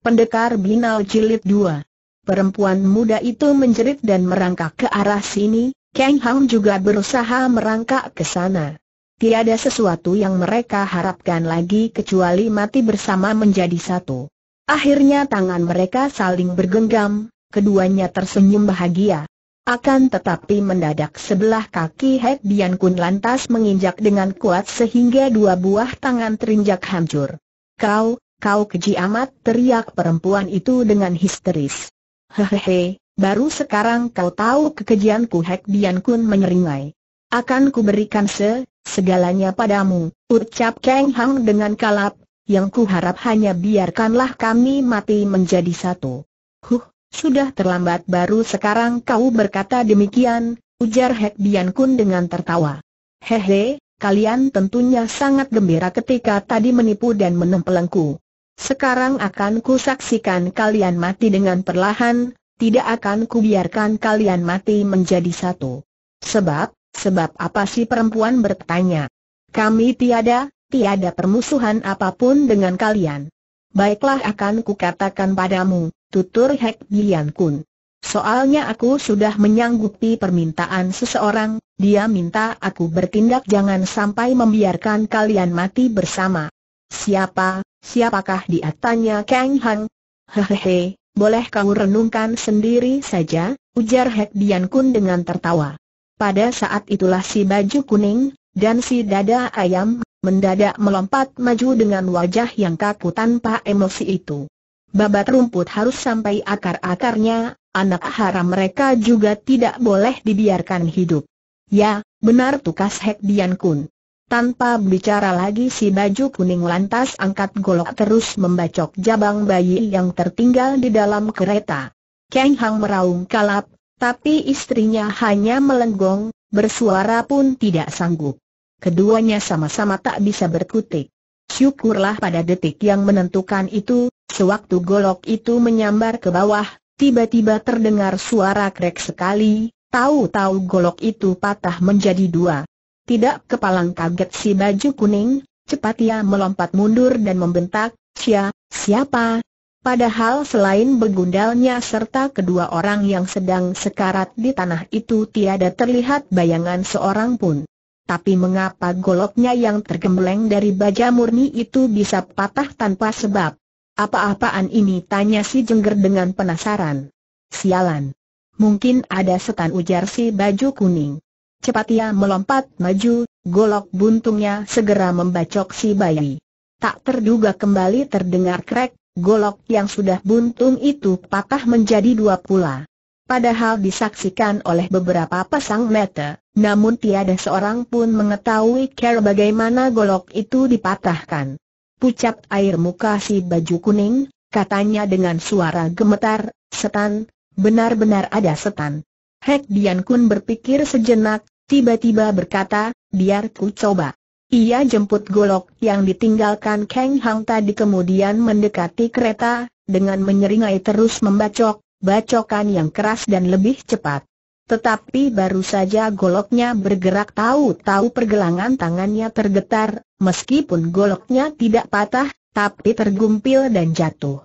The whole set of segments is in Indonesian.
Pendekar Binal Jilid 2 Perempuan muda itu menjerit dan merangkak ke arah sini, Kang Hang juga berusaha merangkak ke sana. Tiada sesuatu yang mereka harapkan lagi kecuali mati bersama menjadi satu. Akhirnya tangan mereka saling bergenggam, keduanya tersenyum bahagia. Akan tetapi mendadak sebelah kaki Hek Bian Kun lantas menginjak dengan kuat sehingga dua buah tangan terinjak hancur. Kau, Kau keji amat, teriak perempuan itu dengan histeris. Hehehe, baru sekarang kau tahu kekejianku Hek Dian Kun menyeringai. Akan kuberikan se, segalanya padamu, ucap Kang Hang dengan kalap, yang kuharap hanya biarkanlah kami mati menjadi satu. Huh, sudah terlambat baru sekarang kau berkata demikian, ujar Hek Dian Kun dengan tertawa. Hehe, kalian tentunya sangat gembira ketika tadi menipu dan menempelengku. Sekarang akan saksikan kalian mati dengan perlahan, tidak akan kubiarkan kalian mati menjadi satu. Sebab, sebab apa sih perempuan bertanya? Kami tiada, tiada permusuhan apapun dengan kalian. Baiklah akan katakan padamu, tutur Hek Bian Kun. Soalnya aku sudah menyanggupi permintaan seseorang, dia minta aku bertindak jangan sampai membiarkan kalian mati bersama. Siapa, siapakah dia tanya Kang Hang. Hehehe, boleh kau renungkan sendiri saja, ujar Hek Dian Kun dengan tertawa. Pada saat itulah si baju kuning, dan si dada ayam, mendadak melompat maju dengan wajah yang kaku tanpa emosi itu. Babat rumput harus sampai akar-akarnya, anak haram mereka juga tidak boleh dibiarkan hidup. Ya, benar tukas Hek Dian Kun. Tanpa bicara lagi si baju kuning lantas angkat golok terus membacok jabang bayi yang tertinggal di dalam kereta. Kang Hang meraung kalap, tapi istrinya hanya melenggong, bersuara pun tidak sanggup. Keduanya sama-sama tak bisa berkutik. Syukurlah pada detik yang menentukan itu, sewaktu golok itu menyambar ke bawah, tiba-tiba terdengar suara krek sekali, tahu-tahu golok itu patah menjadi dua. Tidak kepalang kaget si baju kuning, cepat ia melompat mundur dan membentak, Sia, siapa? Padahal selain begundalnya serta kedua orang yang sedang sekarat di tanah itu tiada terlihat bayangan seorang pun. Tapi mengapa goloknya yang tergembleng dari baja murni itu bisa patah tanpa sebab? Apa-apaan ini tanya si jengger dengan penasaran. Sialan. Mungkin ada setan ujar si baju kuning. Cepat ia melompat maju, golok buntungnya segera membacok si bayi. Tak terduga kembali terdengar krek, golok yang sudah buntung itu patah menjadi dua pula. Padahal disaksikan oleh beberapa pasang mata, namun tiada seorang pun mengetahui cara bagaimana golok itu dipatahkan. Pucat air muka si baju kuning, katanya dengan suara gemetar, setan, benar-benar ada setan. Hek Dian Kun berpikir sejenak, tiba-tiba berkata, biar ku coba. Ia jemput golok yang ditinggalkan Kang Hang tadi kemudian mendekati kereta, dengan menyeringai terus membacok, bacokan yang keras dan lebih cepat. Tetapi baru saja goloknya bergerak tahu-tahu pergelangan tangannya tergetar, meskipun goloknya tidak patah, tapi tergumpil dan jatuh.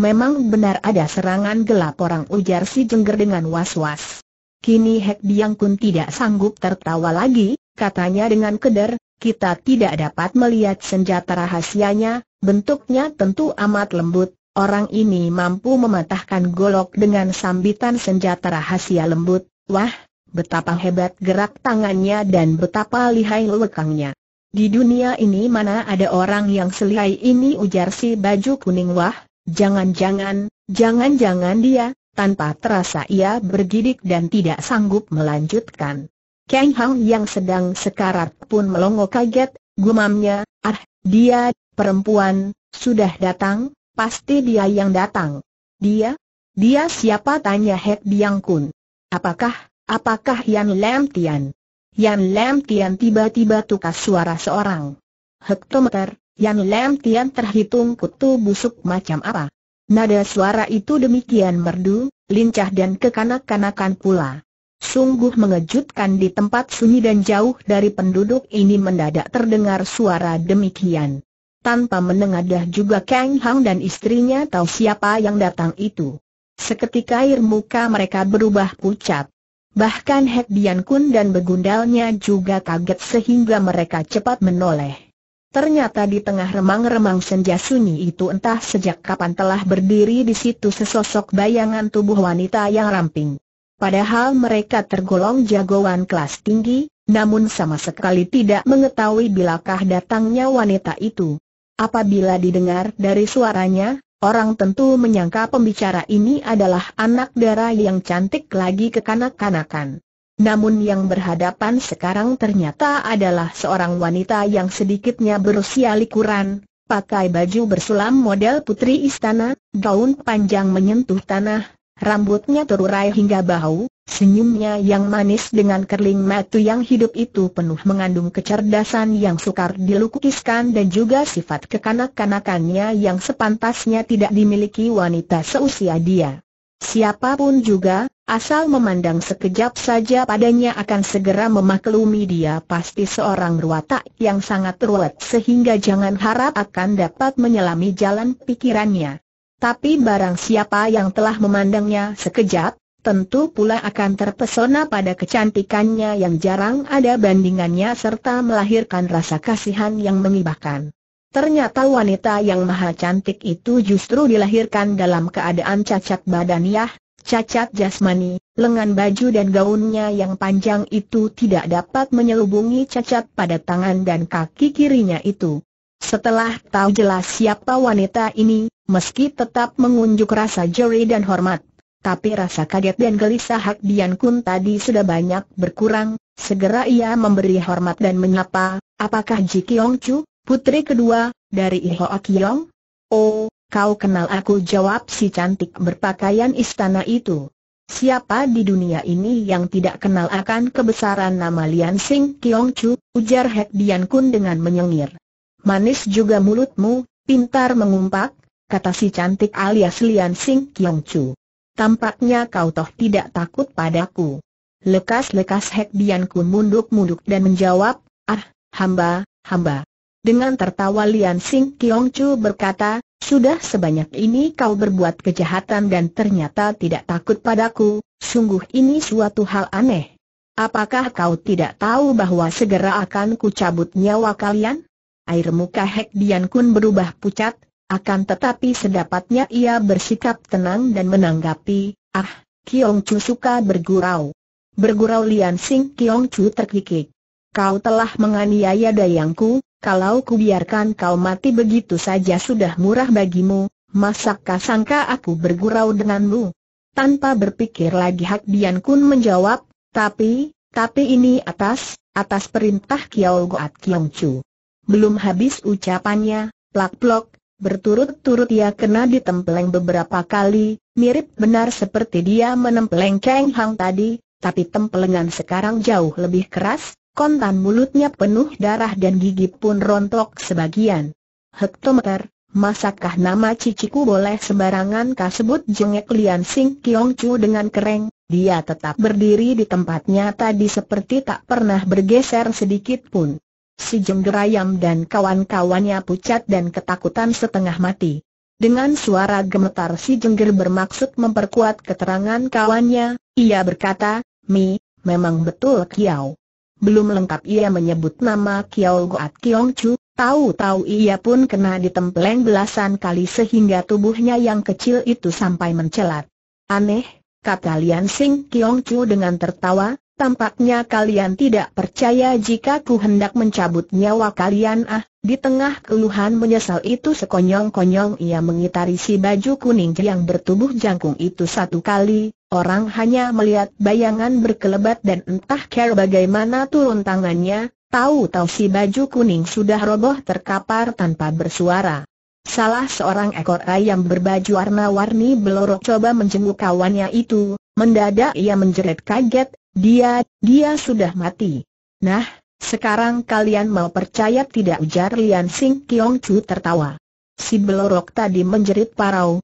Memang benar ada serangan gelap orang ujar si jengger dengan was-was. Kini Hek Biang Kun tidak sanggup tertawa lagi, katanya dengan keder, kita tidak dapat melihat senjata rahasianya, bentuknya tentu amat lembut, orang ini mampu mematahkan golok dengan sambitan senjata rahasia lembut, wah, betapa hebat gerak tangannya dan betapa lihai lekangnya. Di dunia ini mana ada orang yang selihai ini ujar si baju kuning wah, jangan-jangan, jangan-jangan dia, tanpa terasa ia bergidik dan tidak sanggup melanjutkan. Kang Hang yang sedang sekarat pun melongo kaget, gumamnya, ah, dia, perempuan, sudah datang, pasti dia yang datang. Dia? Dia siapa tanya Hek Biang Kun. Apakah, apakah Yan Lam Tian? Yan Lam Tian tiba-tiba tukas suara seorang. Hektometer, Yan Lam Tian terhitung kutu busuk macam apa? Nada suara itu demikian merdu, lincah dan kekanak-kanakan pula. Sungguh mengejutkan di tempat sunyi dan jauh dari penduduk ini mendadak terdengar suara demikian. Tanpa menengadah juga Kang Hang dan istrinya tahu siapa yang datang itu. Seketika air muka mereka berubah pucat. Bahkan Hek Bian Kun dan begundalnya juga kaget sehingga mereka cepat menoleh. Ternyata di tengah remang-remang senja sunyi itu entah sejak kapan telah berdiri di situ sesosok bayangan tubuh wanita yang ramping. Padahal mereka tergolong jagoan kelas tinggi, namun sama sekali tidak mengetahui bilakah datangnya wanita itu. Apabila didengar dari suaranya, orang tentu menyangka pembicara ini adalah anak darah yang cantik lagi kekanak-kanakan. Namun yang berhadapan sekarang ternyata adalah seorang wanita yang sedikitnya berusia likuran, pakai baju bersulam model putri istana, gaun panjang menyentuh tanah, rambutnya terurai hingga bahu, senyumnya yang manis dengan kerling mata yang hidup itu penuh mengandung kecerdasan yang sukar dilukiskan dan juga sifat kekanak-kanakannya yang sepantasnya tidak dimiliki wanita seusia dia. Siapapun juga, asal memandang sekejap saja padanya akan segera memaklumi dia pasti seorang ruwata yang sangat ruwet sehingga jangan harap akan dapat menyelami jalan pikirannya. Tapi barang siapa yang telah memandangnya sekejap, tentu pula akan terpesona pada kecantikannya yang jarang ada bandingannya serta melahirkan rasa kasihan yang mengibahkan. Ternyata wanita yang maha cantik itu justru dilahirkan dalam keadaan cacat badaniah, ya, cacat jasmani, lengan baju dan gaunnya yang panjang itu tidak dapat menyelubungi cacat pada tangan dan kaki kirinya itu. Setelah tahu jelas siapa wanita ini, meski tetap mengunjuk rasa jeri dan hormat, tapi rasa kaget dan gelisah Hak Dian Kun tadi sudah banyak berkurang, segera ia memberi hormat dan menyapa, apakah Ji Kiong Chu? Putri kedua, dari Iho Akiong? Oh, kau kenal aku jawab si cantik berpakaian istana itu. Siapa di dunia ini yang tidak kenal akan kebesaran nama Lian Sing Kiong Chu, ujar Hek Dian Kun dengan menyengir. Manis juga mulutmu, pintar mengumpak, kata si cantik alias Lian Sing Kiong Chu. Tampaknya kau toh tidak takut padaku. Lekas-lekas Hek Dian Kun munduk-munduk dan menjawab, ah, hamba, hamba. Dengan tertawa Lian Sing Kiong Chu berkata, sudah sebanyak ini kau berbuat kejahatan dan ternyata tidak takut padaku, sungguh ini suatu hal aneh. Apakah kau tidak tahu bahwa segera akan kucabut nyawa kalian? Air muka Hek Dian Kun berubah pucat, akan tetapi sedapatnya ia bersikap tenang dan menanggapi, ah, Kiong Chu suka bergurau. Bergurau Lian Sing Kiong Chu terkikik. Kau telah menganiaya dayangku, kalau biarkan kau mati begitu saja sudah murah bagimu, masakkah sangka aku bergurau denganmu? Tanpa berpikir lagi Hak Bian Kun menjawab, tapi, tapi ini atas, atas perintah Kiao Goat Kiong Chu. Belum habis ucapannya, plak-plok, Berturut-turut ia kena ditempeleng beberapa kali, mirip benar seperti dia menempeleng Kang Hang tadi, tapi tempelengan sekarang jauh lebih keras, Kontan mulutnya penuh darah dan gigi pun rontok sebagian. Hektometer, masakah nama ciciku boleh sembarangan kah sebut jengek Lian Sing Kiong Chu dengan kereng, dia tetap berdiri di tempatnya tadi seperti tak pernah bergeser sedikit pun. Si jenggerayam dan kawan-kawannya pucat dan ketakutan setengah mati. Dengan suara gemetar si jengger bermaksud memperkuat keterangan kawannya, ia berkata, Mi, memang betul kiau. Belum lengkap ia menyebut nama Kiao Goat Kiong Chu, tahu-tahu ia pun kena ditempeleng belasan kali sehingga tubuhnya yang kecil itu sampai mencelat. Aneh, kata Lian Sing Kiong Chu dengan tertawa, tampaknya kalian tidak percaya jika ku hendak mencabut nyawa kalian ah, di tengah keluhan menyesal itu sekonyong-konyong ia mengitari si baju kuning yang bertubuh jangkung itu satu kali, Orang hanya melihat bayangan berkelebat dan entah care bagaimana turun tangannya, tahu-tahu si baju kuning sudah roboh terkapar tanpa bersuara. Salah seorang ekor ayam berbaju warna-warni belorok coba menjenguk kawannya itu, mendadak ia menjerit kaget, dia, dia sudah mati. Nah, sekarang kalian mau percaya tidak ujar Lian Sing Kiong Chu tertawa. Si belorok tadi menjerit parau,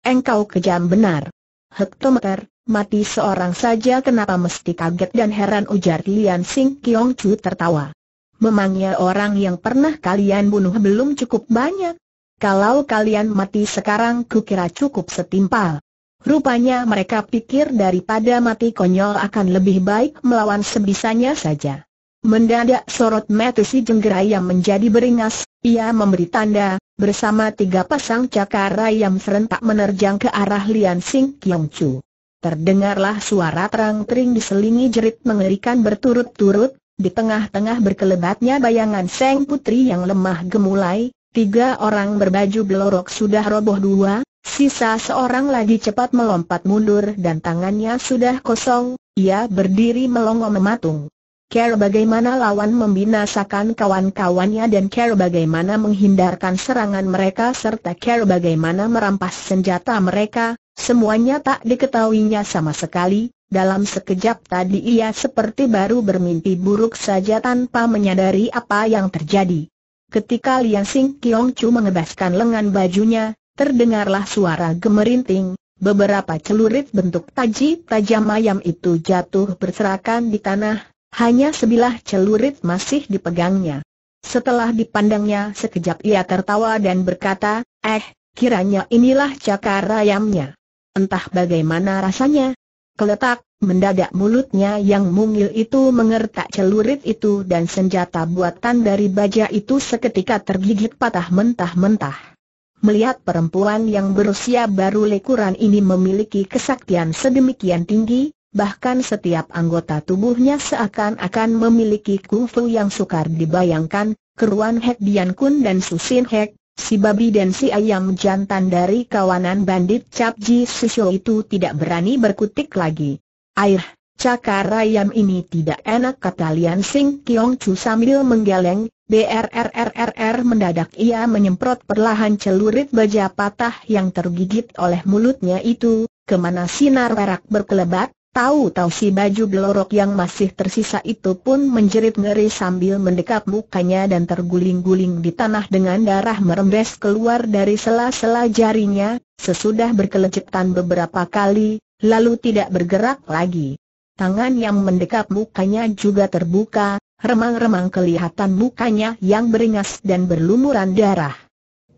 engkau kejam benar hektometer, mati seorang saja kenapa mesti kaget dan heran ujar Lian Sing Kiong Chu tertawa. Memangnya orang yang pernah kalian bunuh belum cukup banyak? Kalau kalian mati sekarang kukira cukup setimpal. Rupanya mereka pikir daripada mati konyol akan lebih baik melawan sebisanya saja. Mendadak sorot mata si jenggerai yang menjadi beringas, ia memberi tanda, bersama tiga pasang cakar ayam serentak menerjang ke arah Lian Sing Kiong Chu. Terdengarlah suara terang-tering diselingi jerit mengerikan berturut-turut, di tengah-tengah berkelebatnya bayangan Seng Putri yang lemah gemulai, tiga orang berbaju belorok sudah roboh dua, sisa seorang lagi cepat melompat mundur dan tangannya sudah kosong, ia berdiri melongo mematung. Care bagaimana lawan membinasakan kawan-kawannya dan care bagaimana menghindarkan serangan mereka serta care bagaimana merampas senjata mereka, semuanya tak diketahuinya sama sekali. Dalam sekejap tadi ia seperti baru bermimpi buruk saja tanpa menyadari apa yang terjadi. Ketika Lian Sing Kiong Chu mengebaskan lengan bajunya, terdengarlah suara gemerinting, beberapa celurit bentuk taji tajam ayam itu jatuh berserakan di tanah, hanya sebilah celurit masih dipegangnya. Setelah dipandangnya sekejap ia tertawa dan berkata, eh, kiranya inilah cakar ayamnya. Entah bagaimana rasanya. Keletak, mendadak mulutnya yang mungil itu mengertak celurit itu dan senjata buatan dari baja itu seketika tergigit patah mentah-mentah. Melihat perempuan yang berusia baru lekuran ini memiliki kesaktian sedemikian tinggi, bahkan setiap anggota tubuhnya seakan-akan memiliki kungfu yang sukar dibayangkan, keruan Hek Dian Kun dan Susin Hek, si babi dan si ayam jantan dari kawanan bandit Cap Ji Susho itu tidak berani berkutik lagi. Air, cakar ayam ini tidak enak kata Lian Sing Kiong Chu sambil menggeleng, BRRRRR mendadak ia menyemprot perlahan celurit baja patah yang tergigit oleh mulutnya itu, kemana sinar perak berkelebat, Tahu-tahu si baju belorok yang masih tersisa itu pun menjerit ngeri sambil mendekap mukanya dan terguling-guling di tanah dengan darah merembes keluar dari sela-sela jarinya, sesudah berkelecetan beberapa kali, lalu tidak bergerak lagi. Tangan yang mendekap mukanya juga terbuka, remang-remang kelihatan mukanya yang beringas dan berlumuran darah.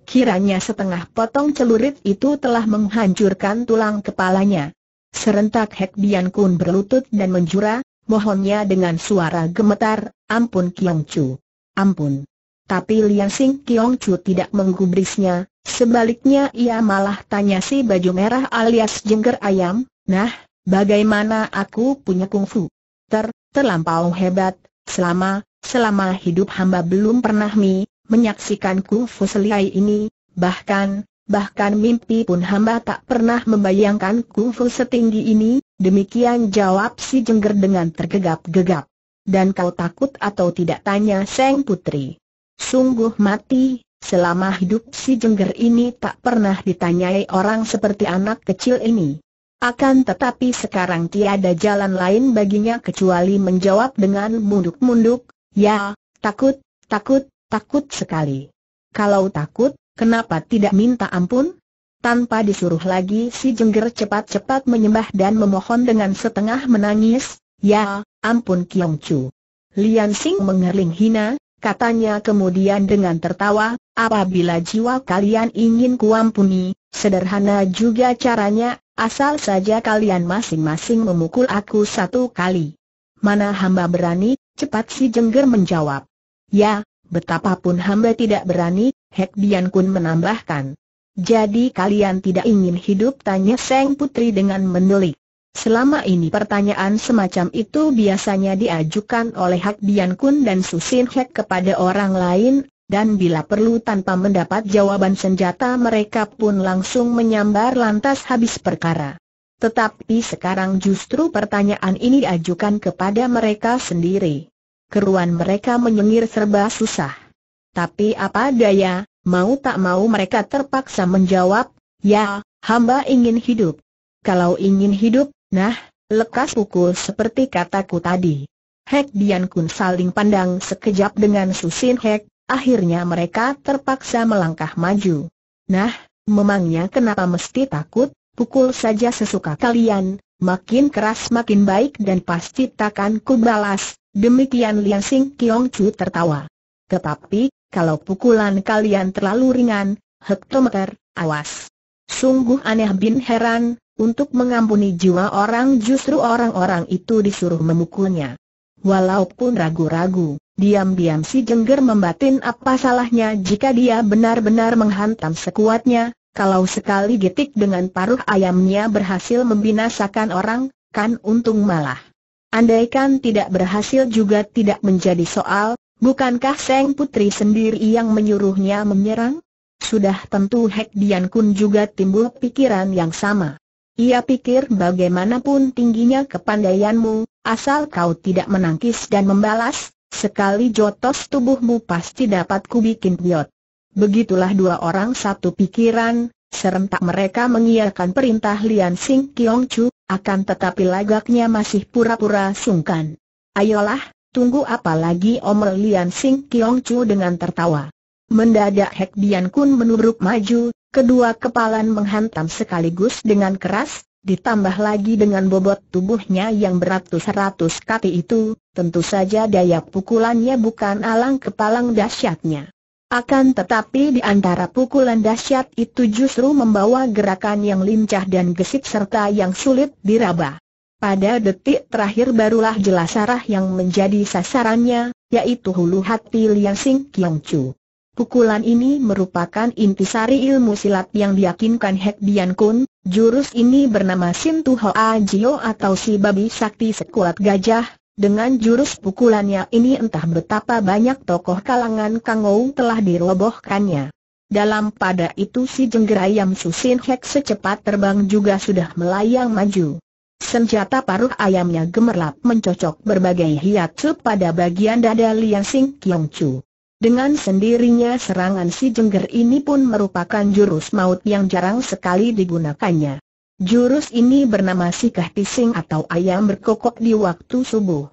Kiranya setengah potong celurit itu telah menghancurkan tulang kepalanya. Serentak Hek Bian Kun berlutut dan menjura, mohonnya dengan suara gemetar, ampun Kiong Chu. Ampun. Tapi Lian Sing Kiong Chu tidak menggubrisnya, sebaliknya ia malah tanya si baju merah alias jengger ayam, nah, bagaimana aku punya kungfu? Ter, terlampau hebat, selama, selama hidup hamba belum pernah mi, menyaksikan kungfu seliai ini, bahkan, bahkan mimpi pun hamba tak pernah membayangkan kungfu setinggi ini, demikian jawab si jengger dengan tergegap-gegap. Dan kau takut atau tidak tanya Seng Putri? Sungguh mati, selama hidup si jengger ini tak pernah ditanyai orang seperti anak kecil ini. Akan tetapi sekarang tiada jalan lain baginya kecuali menjawab dengan munduk-munduk, ya, takut, takut, takut sekali. Kalau takut, Kenapa tidak minta ampun? Tanpa disuruh lagi si jengger cepat-cepat menyembah dan memohon dengan setengah menangis, Ya, ampun Kiong Chu. Lian Sing mengerling hina, katanya kemudian dengan tertawa, apabila jiwa kalian ingin kuampuni, sederhana juga caranya, asal saja kalian masing-masing memukul aku satu kali. Mana hamba berani, cepat si jengger menjawab. Ya, betapapun hamba tidak berani, Hek Bian Kun menambahkan. Jadi kalian tidak ingin hidup tanya Seng Putri dengan mendelik. Selama ini pertanyaan semacam itu biasanya diajukan oleh Hak Bian Kun dan Susin Hek kepada orang lain, dan bila perlu tanpa mendapat jawaban senjata mereka pun langsung menyambar lantas habis perkara. Tetapi sekarang justru pertanyaan ini diajukan kepada mereka sendiri. Keruan mereka menyengir serba susah tapi apa daya, mau tak mau mereka terpaksa menjawab, ya, hamba ingin hidup. Kalau ingin hidup, nah, lekas pukul seperti kataku tadi. Hek Dian Kun saling pandang sekejap dengan Susin Hek, akhirnya mereka terpaksa melangkah maju. Nah, memangnya kenapa mesti takut, pukul saja sesuka kalian, makin keras makin baik dan pasti takkan kubalas. demikian Lian Sing Kiong Chu tertawa. Tetapi, kalau pukulan kalian terlalu ringan, hektometer, awas. Sungguh aneh bin heran, untuk mengampuni jiwa orang justru orang-orang itu disuruh memukulnya. Walaupun ragu-ragu, diam-diam si jengger membatin apa salahnya jika dia benar-benar menghantam sekuatnya, kalau sekali getik dengan paruh ayamnya berhasil membinasakan orang, kan untung malah. Andaikan tidak berhasil juga tidak menjadi soal, Bukankah Seng Putri sendiri yang menyuruhnya menyerang? Sudah tentu Hek Dian Kun juga timbul pikiran yang sama. Ia pikir bagaimanapun tingginya kepandaianmu, asal kau tidak menangkis dan membalas, sekali jotos tubuhmu pasti dapat kubikin biot. Begitulah dua orang satu pikiran, serentak mereka mengiyakan perintah Lian Sing Kiong Chu, akan tetapi lagaknya masih pura-pura sungkan. Ayolah, Tunggu apa lagi Om Lian Sing Kiong Chu dengan tertawa. Mendadak Hek Dian Kun menurut maju, kedua kepalan menghantam sekaligus dengan keras, ditambah lagi dengan bobot tubuhnya yang beratus-ratus kaki itu, tentu saja daya pukulannya bukan alang kepalang dahsyatnya. Akan tetapi di antara pukulan dahsyat itu justru membawa gerakan yang lincah dan gesit serta yang sulit diraba. Pada detik terakhir barulah jelas arah yang menjadi sasarannya, yaitu hulu hati Liang Sing Kiong Chu. Pukulan ini merupakan intisari ilmu silat yang diyakinkan Hek Bian Kun, jurus ini bernama Sin Tu A Jio atau si babi sakti sekuat gajah, dengan jurus pukulannya ini entah betapa banyak tokoh kalangan Kangou telah dirobohkannya. Dalam pada itu si jenggerayam Susin Hek secepat terbang juga sudah melayang maju. Senjata paruh ayamnya gemerlap mencocok berbagai hiatsu pada bagian dada Lian Sing Kiong Chu. Dengan sendirinya serangan si jengger ini pun merupakan jurus maut yang jarang sekali digunakannya. Jurus ini bernama si kahtising atau ayam berkokok di waktu subuh.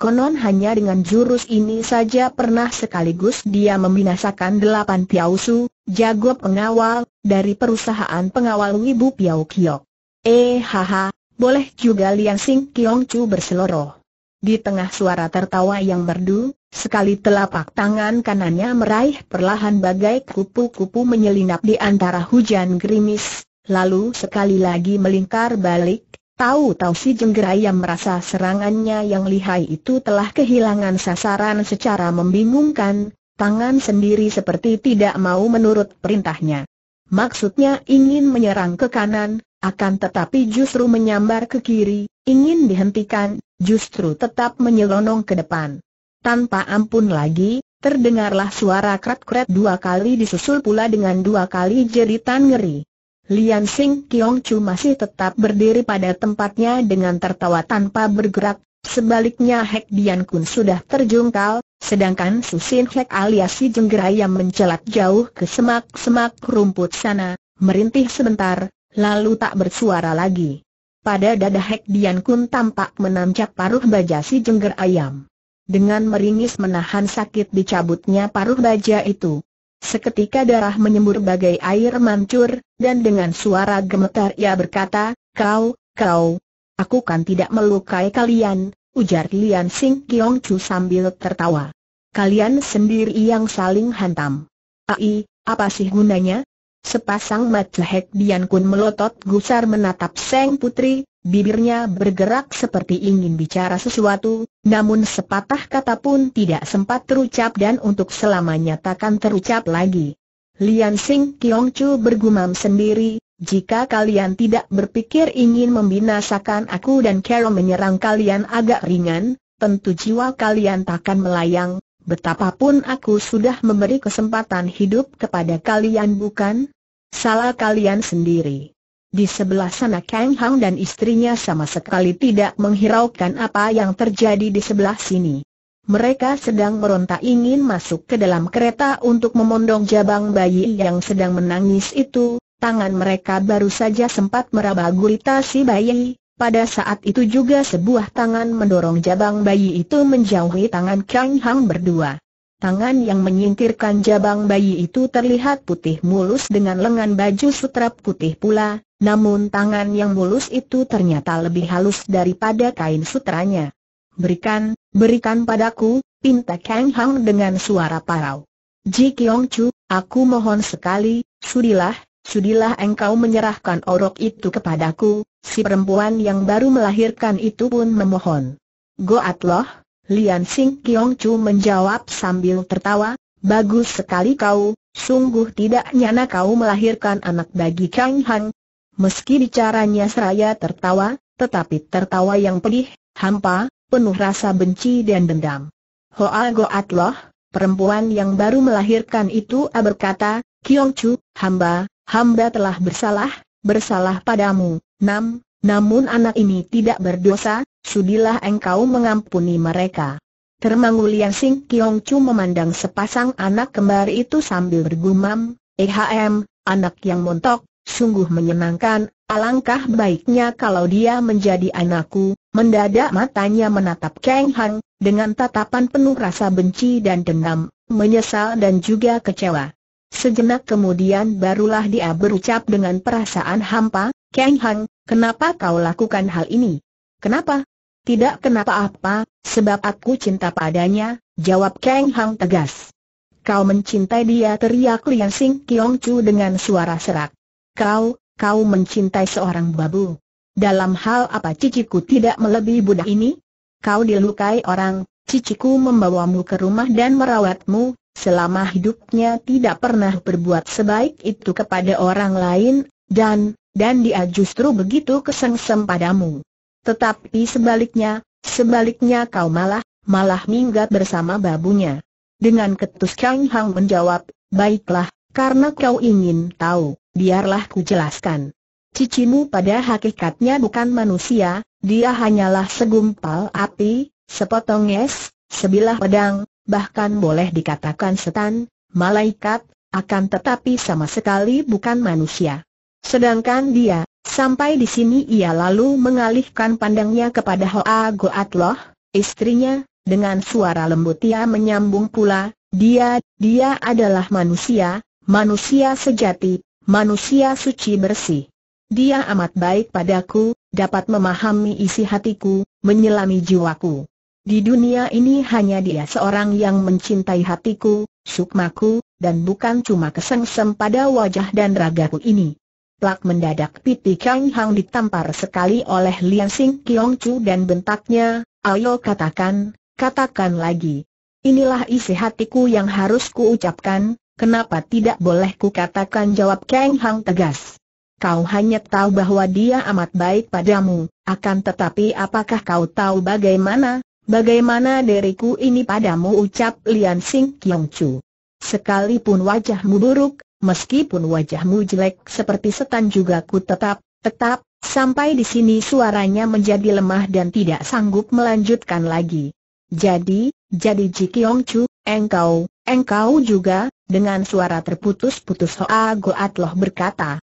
Konon hanya dengan jurus ini saja pernah sekaligus dia membinasakan delapan piausu, jago pengawal, dari perusahaan pengawal Wibu Piau Kiok. Eh haha, boleh juga Liang Sing Kiong Chu berseloroh. Di tengah suara tertawa yang merdu, sekali telapak tangan kanannya meraih perlahan bagai kupu-kupu menyelinap di antara hujan gerimis, lalu sekali lagi melingkar balik, tahu-tahu si jenggerai yang merasa serangannya yang lihai itu telah kehilangan sasaran secara membingungkan, tangan sendiri seperti tidak mau menurut perintahnya. Maksudnya ingin menyerang ke kanan, akan tetapi justru menyambar ke kiri, ingin dihentikan, justru tetap menyelonong ke depan. Tanpa ampun lagi, terdengarlah suara kret-kret dua kali disusul pula dengan dua kali jeritan ngeri. Lian Sing Kiong Chu masih tetap berdiri pada tempatnya dengan tertawa tanpa bergerak, sebaliknya Hek Dian Kun sudah terjungkal, sedangkan Susin Hek alias si Jenggera yang mencelat jauh ke semak-semak rumput sana, merintih sebentar, Lalu tak bersuara lagi. Pada dada Hek Dian Kun tampak menancap paruh baja si jengger ayam. Dengan meringis menahan sakit dicabutnya paruh baja itu. Seketika darah menyembur bagai air mancur, dan dengan suara gemetar ia berkata, Kau, kau, aku kan tidak melukai kalian, ujar Lian Sing Kiong Chu sambil tertawa. Kalian sendiri yang saling hantam. Ai, apa sih gunanya? Sepasang mata Hek Bian Kun melotot gusar menatap Seng Putri, bibirnya bergerak seperti ingin bicara sesuatu, namun sepatah kata pun tidak sempat terucap dan untuk selamanya takkan terucap lagi. Lian Sing Kiong Chu bergumam sendiri, jika kalian tidak berpikir ingin membinasakan aku dan Carol menyerang kalian agak ringan, tentu jiwa kalian takkan melayang, Betapapun aku sudah memberi kesempatan hidup kepada kalian bukan? Salah kalian sendiri. Di sebelah sana Kang Hang dan istrinya sama sekali tidak menghiraukan apa yang terjadi di sebelah sini. Mereka sedang meronta ingin masuk ke dalam kereta untuk memondong jabang bayi yang sedang menangis itu, tangan mereka baru saja sempat meraba gurita si bayi, pada saat itu juga sebuah tangan mendorong jabang bayi itu menjauhi tangan Kang Hang berdua. Tangan yang menyingkirkan jabang bayi itu terlihat putih mulus dengan lengan baju sutra putih pula, namun tangan yang mulus itu ternyata lebih halus daripada kain sutranya. Berikan, berikan padaku, pinta Kang Hang dengan suara parau. Ji Kyong Chu, aku mohon sekali, sudilah, sudilah engkau menyerahkan orok itu kepadaku, si perempuan yang baru melahirkan itu pun memohon. Goat loh, Lian Sing Kiong Chu menjawab sambil tertawa, bagus sekali kau, sungguh tidak nyana kau melahirkan anak bagi Kang Hang. Meski bicaranya seraya tertawa, tetapi tertawa yang pedih, hampa, penuh rasa benci dan dendam. Hoa Goat loh, perempuan yang baru melahirkan itu berkata, Kiong Chu, hamba, hamba telah bersalah, bersalah padamu, 6. namun anak ini tidak berdosa, sudilah engkau mengampuni mereka. yang Sing Kiong Chu memandang sepasang anak kembar itu sambil bergumam, EHM, anak yang montok, sungguh menyenangkan, alangkah baiknya kalau dia menjadi anakku, mendadak matanya menatap Kang Hang, dengan tatapan penuh rasa benci dan dendam, menyesal dan juga kecewa. Sejenak kemudian barulah dia berucap dengan perasaan hampa, Kang Hang, kenapa kau lakukan hal ini? Kenapa? Tidak kenapa-apa, sebab aku cinta padanya, jawab Kang Hang tegas. Kau mencintai dia teriak Lian Sing Kiong Chu dengan suara serak. Kau, kau mencintai seorang babu. Dalam hal apa ciciku tidak melebihi budak ini? Kau dilukai orang, ciciku membawamu ke rumah dan merawatmu, selama hidupnya tidak pernah berbuat sebaik itu kepada orang lain, dan, dan dia justru begitu kesengsem padamu. Tetapi sebaliknya, sebaliknya kau malah, malah minggat bersama babunya. Dengan ketus Kang Hang menjawab, baiklah, karena kau ingin tahu, biarlah ku jelaskan. Cicimu pada hakikatnya bukan manusia, dia hanyalah segumpal api, sepotong es, sebilah pedang, bahkan boleh dikatakan setan, malaikat, akan tetapi sama sekali bukan manusia. Sedangkan dia, sampai di sini ia lalu mengalihkan pandangnya kepada Hoa Goat Loh, istrinya, dengan suara lembut ia menyambung pula, dia, dia adalah manusia, manusia sejati, manusia suci bersih. Dia amat baik padaku, dapat memahami isi hatiku, menyelami jiwaku. Di dunia ini hanya dia seorang yang mencintai hatiku, sukmaku, dan bukan cuma kesengsem pada wajah dan ragaku ini. Plak mendadak pipi Kang Hang ditampar sekali oleh Lian Sing Kiong Chu dan bentaknya, ayo katakan, katakan lagi. Inilah isi hatiku yang harus kuucapkan, kenapa tidak boleh ku katakan?" jawab Kang Hang tegas. Kau hanya tahu bahwa dia amat baik padamu, akan tetapi apakah kau tahu bagaimana, bagaimana diriku ini padamu ucap Lian Sing Kiong Chu. Sekalipun wajahmu buruk, meskipun wajahmu jelek seperti setan juga ku tetap, tetap, sampai di sini suaranya menjadi lemah dan tidak sanggup melanjutkan lagi. Jadi, jadi Ji Kiong Chu, engkau, engkau juga, dengan suara terputus-putus Hoa Goat Loh berkata.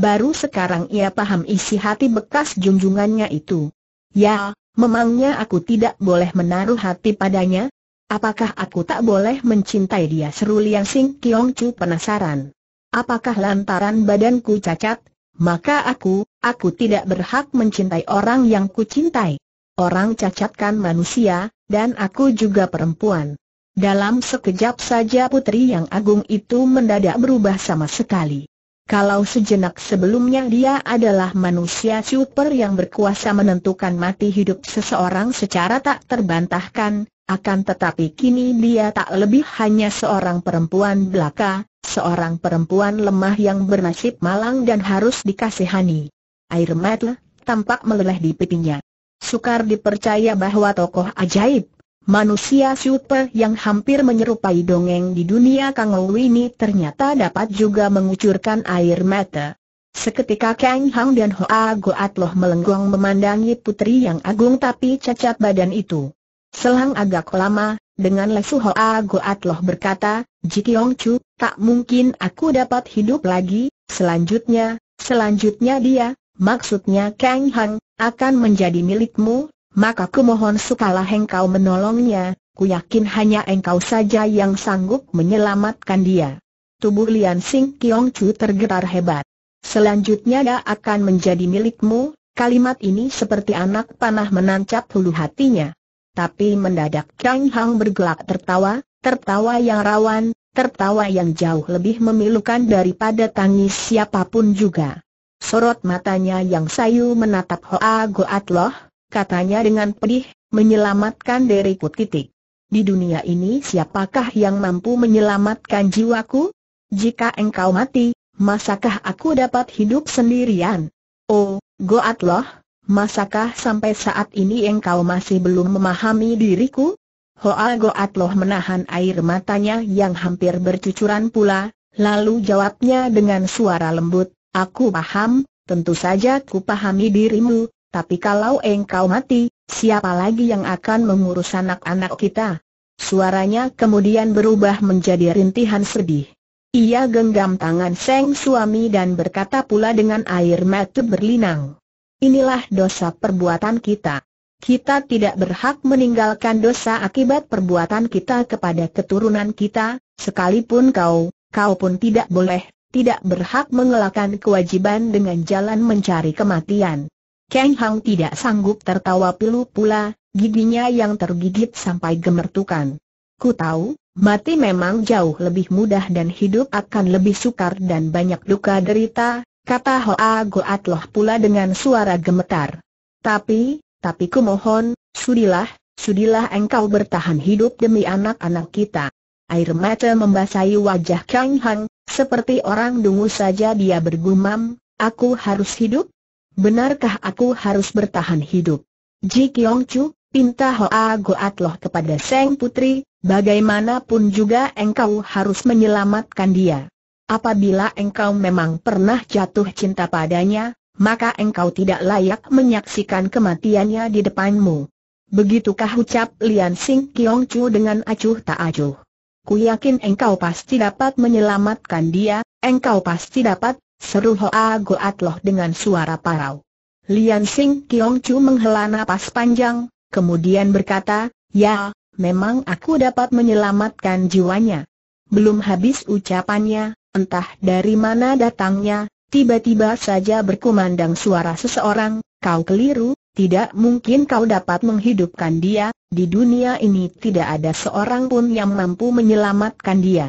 Baru sekarang ia paham isi hati bekas junjungannya itu. Ya, memangnya aku tidak boleh menaruh hati padanya? Apakah aku tak boleh mencintai dia seru Liang Sing Kiong Chu penasaran? apakah lantaran badanku cacat, maka aku, aku tidak berhak mencintai orang yang kucintai. Orang cacat kan manusia, dan aku juga perempuan. Dalam sekejap saja putri yang agung itu mendadak berubah sama sekali. Kalau sejenak sebelumnya dia adalah manusia super yang berkuasa menentukan mati hidup seseorang secara tak terbantahkan, akan tetapi kini dia tak lebih hanya seorang perempuan belaka, Seorang perempuan lemah yang bernasib malang dan harus dikasihani. Air mata tampak meleleh di pipinya. Sukar dipercaya bahwa tokoh ajaib, manusia super yang hampir menyerupai dongeng di dunia Kang Ou ini ternyata dapat juga mengucurkan air mata. Seketika Kang Hang dan Hoa Goat Loh melenggong memandangi putri yang agung tapi cacat badan itu. Selang agak lama, dengan lesu Hoa Goat Loh berkata, Jitiong Chu, tak mungkin aku dapat hidup lagi, selanjutnya, selanjutnya dia, maksudnya Kang Hang, akan menjadi milikmu, maka kumohon sukalah engkau menolongnya, ku yakin hanya engkau saja yang sanggup menyelamatkan dia. Tubuh Lian Sing Kiong Chu tergetar hebat. Selanjutnya dia akan menjadi milikmu, kalimat ini seperti anak panah menancap hulu hatinya. Tapi mendadak Kang Hang bergelak tertawa, tertawa yang rawan, tertawa yang jauh lebih memilukan daripada tangis siapapun juga. Sorot matanya yang sayu menatap Hoa Goat Loh, katanya dengan pedih, menyelamatkan diriku titik. Di dunia ini siapakah yang mampu menyelamatkan jiwaku? Jika engkau mati, masakah aku dapat hidup sendirian? Oh, Goat Loh, Masakah sampai saat ini engkau masih belum memahami diriku? Hoa Goat Loh menahan air matanya yang hampir bercucuran pula, lalu jawabnya dengan suara lembut, Aku paham, tentu saja ku pahami dirimu, tapi kalau engkau mati, siapa lagi yang akan mengurus anak-anak kita? Suaranya kemudian berubah menjadi rintihan sedih. Ia genggam tangan Seng suami dan berkata pula dengan air mata berlinang inilah dosa perbuatan kita. Kita tidak berhak meninggalkan dosa akibat perbuatan kita kepada keturunan kita, sekalipun kau, kau pun tidak boleh, tidak berhak mengelakkan kewajiban dengan jalan mencari kematian. Kang Hang tidak sanggup tertawa pilu pula, giginya yang tergigit sampai gemertukan. Ku tahu, mati memang jauh lebih mudah dan hidup akan lebih sukar dan banyak duka derita, kata Hoa Goat Loh pula dengan suara gemetar. Tapi, tapi kumohon, sudilah, sudilah engkau bertahan hidup demi anak-anak kita. Air mata membasahi wajah Kang Hang, seperti orang dungu saja dia bergumam, aku harus hidup? Benarkah aku harus bertahan hidup? Ji Kiong Chu, pinta Hoa Goat Loh kepada Seng Putri, bagaimanapun juga engkau harus menyelamatkan dia. Apabila engkau memang pernah jatuh cinta padanya, maka engkau tidak layak menyaksikan kematiannya di depanmu. Begitukah ucap Lian Sing Kiong Chu dengan acuh tak acuh. Ku yakin engkau pasti dapat menyelamatkan dia, engkau pasti dapat, seru Hoa Goat Loh dengan suara parau. Lian Sing Kiong Chu menghela napas panjang, kemudian berkata, ya, memang aku dapat menyelamatkan jiwanya. Belum habis ucapannya, Entah dari mana datangnya, tiba-tiba saja berkumandang suara seseorang, kau keliru, tidak mungkin kau dapat menghidupkan dia, di dunia ini tidak ada seorang pun yang mampu menyelamatkan dia.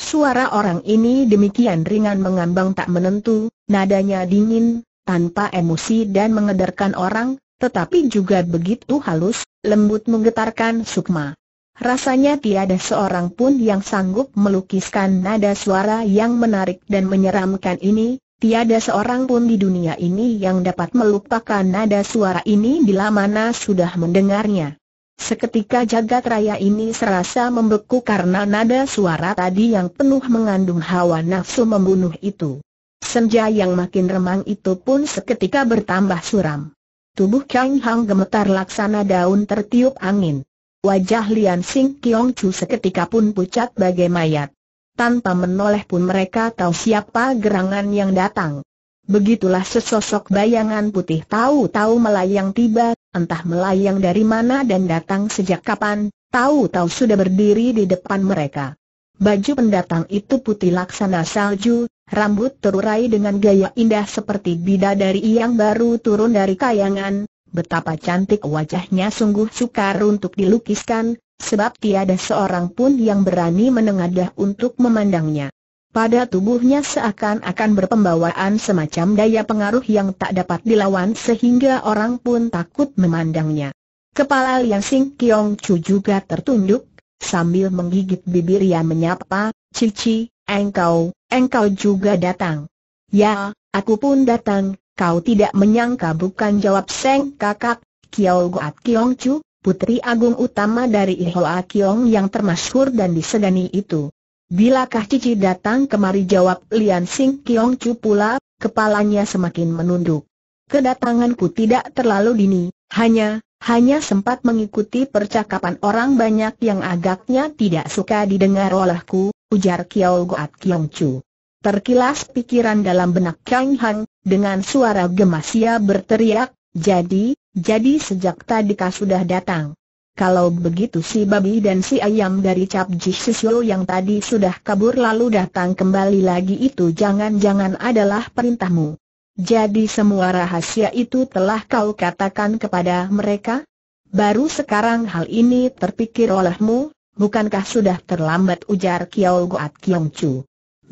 Suara orang ini demikian ringan mengambang tak menentu, nadanya dingin, tanpa emosi dan mengedarkan orang, tetapi juga begitu halus, lembut menggetarkan sukma. Rasanya tiada seorang pun yang sanggup melukiskan nada suara yang menarik dan menyeramkan ini, tiada seorang pun di dunia ini yang dapat melupakan nada suara ini bila mana sudah mendengarnya. Seketika jagat raya ini serasa membeku karena nada suara tadi yang penuh mengandung hawa nafsu membunuh itu. Senja yang makin remang itu pun seketika bertambah suram. Tubuh Kang Hang gemetar laksana daun tertiup angin. Wajah Lian Sing Kiong Chu seketika pun pucat bagai mayat. Tanpa menoleh pun mereka tahu siapa gerangan yang datang. Begitulah sesosok bayangan putih tahu-tahu melayang tiba, entah melayang dari mana dan datang sejak kapan, tahu-tahu sudah berdiri di depan mereka. Baju pendatang itu putih laksana salju, rambut terurai dengan gaya indah seperti bidadari yang baru turun dari kayangan, Betapa cantik wajahnya sungguh sukar untuk dilukiskan, sebab tiada seorang pun yang berani menengadah untuk memandangnya. Pada tubuhnya seakan-akan berpembawaan semacam daya pengaruh yang tak dapat dilawan sehingga orang pun takut memandangnya. Kepala Liang Sing Kiong Chu juga tertunduk, sambil menggigit bibir ia menyapa, Cici, engkau, engkau juga datang. Ya, aku pun datang, Kau tidak menyangka bukan jawab Seng kakak, Kiao Goat Kiong Chu, putri agung utama dari Ihoa Kiong yang termasyhur dan disegani itu. Bilakah Cici datang kemari jawab Lian Sing Kiong Chu pula, kepalanya semakin menunduk. Kedatanganku tidak terlalu dini, hanya, hanya sempat mengikuti percakapan orang banyak yang agaknya tidak suka didengar olehku, ujar Kiao Goat Kiong Chu. Terkilas pikiran dalam benak Kang Hang, dengan suara gemas ia berteriak, jadi, jadi sejak tadi kau sudah datang. Kalau begitu si babi dan si ayam dari Cap Jisisio yang tadi sudah kabur lalu datang kembali lagi itu jangan-jangan adalah perintahmu. Jadi semua rahasia itu telah kau katakan kepada mereka? Baru sekarang hal ini terpikir olehmu, bukankah sudah terlambat ujar Kiao Goat Kiong Chu.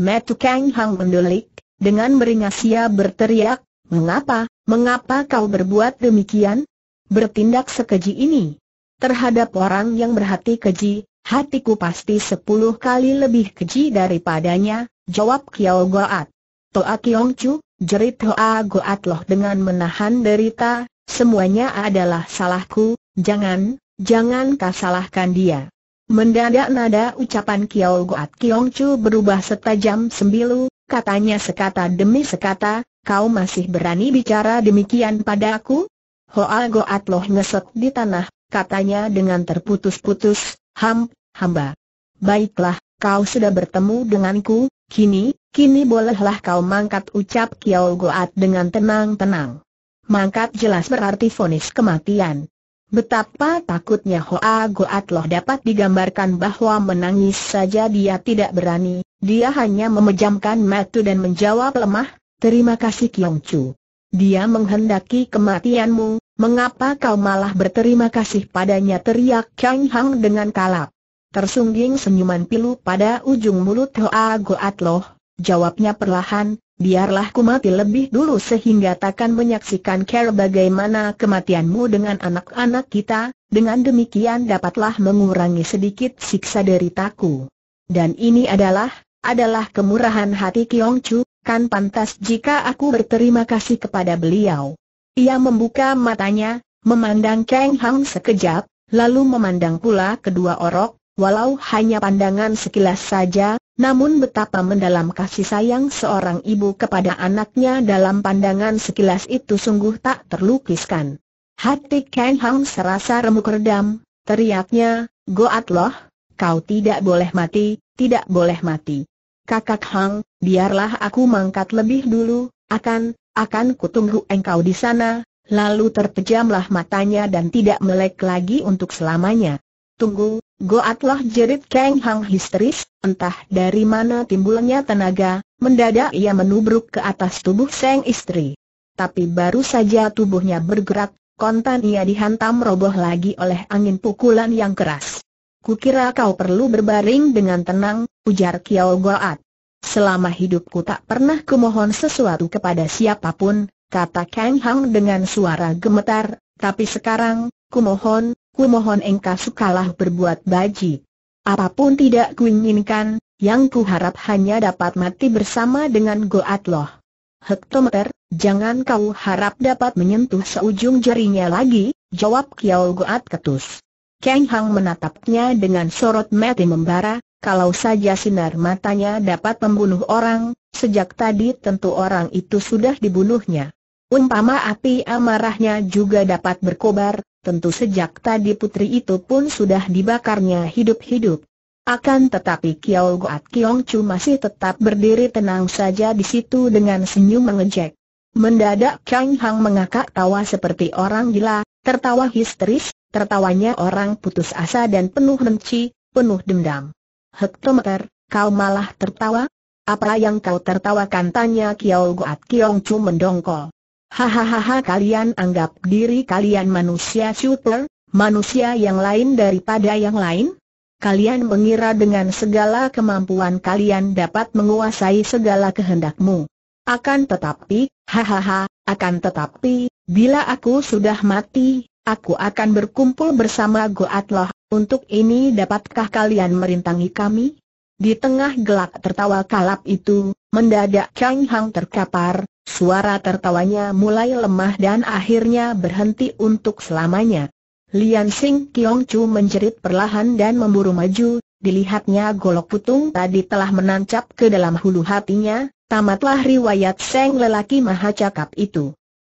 Metu Kang Hang mendelik, dengan beringas ia berteriak, Mengapa, mengapa kau berbuat demikian? Bertindak sekeji ini. Terhadap orang yang berhati keji, hatiku pasti sepuluh kali lebih keji daripadanya, jawab Kiao Goat. Toa Kiong Chu, jerit Toa Goat loh dengan menahan derita, semuanya adalah salahku, jangan, jangan kau salahkan dia. Mendadak nada ucapan Kiao Goat Kiong Chu berubah setajam sembilu, katanya sekata demi sekata, kau masih berani bicara demikian padaku?" Hoa Goat Loh ngesot di tanah, katanya dengan terputus-putus, ham, hamba. Baiklah, kau sudah bertemu denganku, kini, kini bolehlah kau mangkat ucap Kiao Goat dengan tenang-tenang. Mangkat jelas berarti fonis kematian. Betapa takutnya Hoa Goat Loh dapat digambarkan bahwa menangis saja dia tidak berani, dia hanya memejamkan mata dan menjawab lemah, terima kasih Kiong Chu. Dia menghendaki kematianmu, mengapa kau malah berterima kasih padanya teriak Kang Hang dengan kalap. Tersungging senyuman pilu pada ujung mulut Hoa Goat Loh, jawabnya perlahan, biarlah ku mati lebih dulu sehingga takkan menyaksikan cara bagaimana kematianmu dengan anak-anak kita, dengan demikian dapatlah mengurangi sedikit siksa deritaku. Dan ini adalah, adalah kemurahan hati Kiong Chu, kan pantas jika aku berterima kasih kepada beliau. Ia membuka matanya, memandang Kang Hang sekejap, lalu memandang pula kedua orok, walau hanya pandangan sekilas saja, namun betapa mendalam kasih sayang seorang ibu kepada anaknya dalam pandangan sekilas itu sungguh tak terlukiskan. Hati Kang Hang serasa remuk redam, teriaknya, Goat loh, kau tidak boleh mati, tidak boleh mati. Kakak Hang, biarlah aku mangkat lebih dulu, akan, akan kutunggu engkau di sana, lalu terpejamlah matanya dan tidak melek lagi untuk selamanya. Tunggu, Goatlah jerit Kang Hang histeris, entah dari mana timbulnya tenaga, mendadak ia menubruk ke atas tubuh sang istri. Tapi baru saja tubuhnya bergerak, kontan ia dihantam roboh lagi oleh angin pukulan yang keras. Kukira kau perlu berbaring dengan tenang, ujar Kiao Goat. Selama hidupku tak pernah kumohon sesuatu kepada siapapun, kata Kang Hang dengan suara gemetar, tapi sekarang, kumohon, Ku mohon engkau sukalah berbuat baji. Apapun tidak kuinginkan, yang kuharap hanya dapat mati bersama dengan Goat Loh. Hektometer, jangan kau harap dapat menyentuh seujung jarinya lagi, jawab Kiao Goat Ketus. Kang Hang menatapnya dengan sorot mati membara, kalau saja sinar matanya dapat membunuh orang, sejak tadi tentu orang itu sudah dibunuhnya. Umpama api amarahnya juga dapat berkobar, tentu sejak tadi putri itu pun sudah dibakarnya hidup-hidup. Akan tetapi Kiao Goat Kiong Chu masih tetap berdiri tenang saja di situ dengan senyum mengejek. Mendadak Kang Hang mengakak tawa seperti orang gila, tertawa histeris, tertawanya orang putus asa dan penuh benci, penuh dendam. Hektometer, kau malah tertawa? Apa yang kau tertawakan tanya Kiao Goat Kiong Chu mendongkol. Hahaha kalian anggap diri kalian manusia super, manusia yang lain daripada yang lain? Kalian mengira dengan segala kemampuan kalian dapat menguasai segala kehendakmu. Akan tetapi, hahaha, akan tetapi, bila aku sudah mati, aku akan berkumpul bersama goatlah. untuk ini dapatkah kalian merintangi kami? Di tengah gelak tertawa kalap itu, mendadak Chang Hang terkapar, Suara tertawanya mulai lemah dan akhirnya berhenti untuk selamanya. Lian Sing Kiong Chu menjerit perlahan dan memburu maju, dilihatnya golok putung tadi telah menancap ke dalam hulu hatinya, tamatlah riwayat Seng lelaki maha cakap itu.